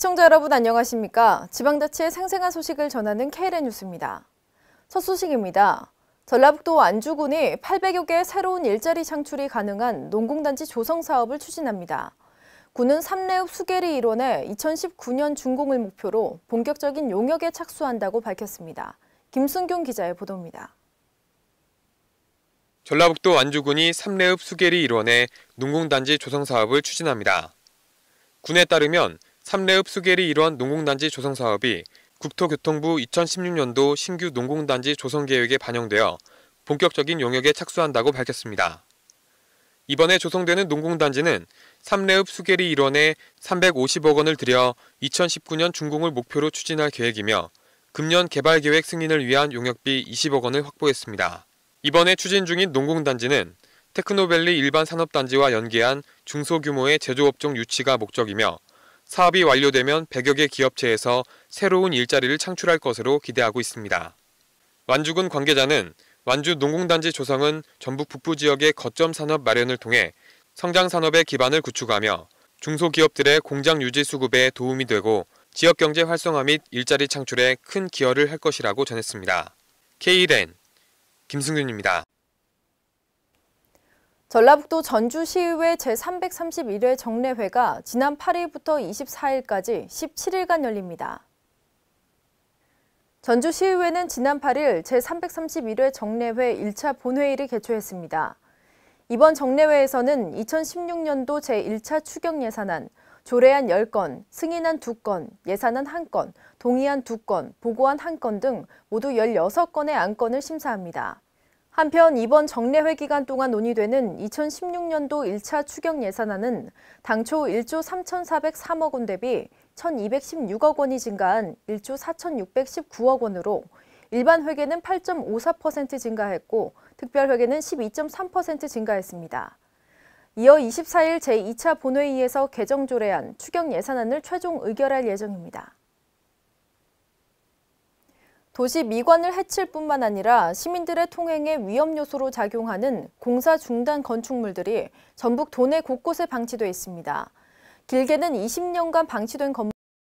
시청자 여러분 안녕하십니까? 지방자치의 생생한 소식을 전하는 KLN 뉴스입니다. 첫 소식입니다. 전라북도 안주군이 800여 개의 새로운 일자리 창출이 가능한 농공단지 조성 사업을 추진합니다. 군은 삼례읍 수계리 일원에 2019년 준공을 목표로 본격적인 용역에 착수한다고 밝혔습니다. 김순경 기자의 보도입니다. 전라북도 안주군이 삼례읍 수계리 일원에 농공단지 조성 사업을 추진합니다. 군에 따르면 삼례읍 수계리 1원 농공단지 조성 사업이 국토교통부 2016년도 신규 농공단지 조성 계획에 반영되어 본격적인 용역에 착수한다고 밝혔습니다. 이번에 조성되는 농공단지는 삼례읍 수계리 1원에 350억 원을 들여 2019년 준공을 목표로 추진할 계획이며 금년 개발 계획 승인을 위한 용역비 20억 원을 확보했습니다. 이번에 추진 중인 농공단지는 테크노밸리 일반 산업단지와 연계한 중소규모의 제조업종 유치가 목적이며 사업이 완료되면 100여 개 기업체에서 새로운 일자리를 창출할 것으로 기대하고 있습니다. 완주군 관계자는 완주 농공단지 조성은 전북 북부 지역의 거점 산업 마련을 통해 성장 산업의 기반을 구축하며 중소기업들의 공장 유지 수급에 도움이 되고 지역 경제 활성화 및 일자리 창출에 큰 기여를 할 것이라고 전했습니다. k l n 김승윤입니다. 전라북도 전주시의회 제331회 정례회가 지난 8일부터 24일까지 17일간 열립니다. 전주시의회는 지난 8일 제331회 정례회 1차 본회의를 개최했습니다. 이번 정례회에서는 2016년도 제1차 추경예산안, 조례안 10건, 승인안 2건, 예산안 1건, 동의안 2건, 보고안 1건 등 모두 16건의 안건을 심사합니다. 한편 이번 정례회 기간 동안 논의되는 2016년도 1차 추경 예산안은 당초 1조 3,403억 원 대비 1,216억 원이 증가한 1조 4,619억 원으로 일반 회계는 8.54% 증가했고 특별 회계는 12.3% 증가했습니다. 이어 24일 제2차 본회의에서 개정조례안 추경 예산안을 최종 의결할 예정입니다. 도시 미관을 해칠 뿐만 아니라 시민들의 통행에 위험 요소로 작용하는 공사 중단 건축물들이 전북 도내 곳곳에 방치돼 있습니다. 길게는 20년간 방치된 건물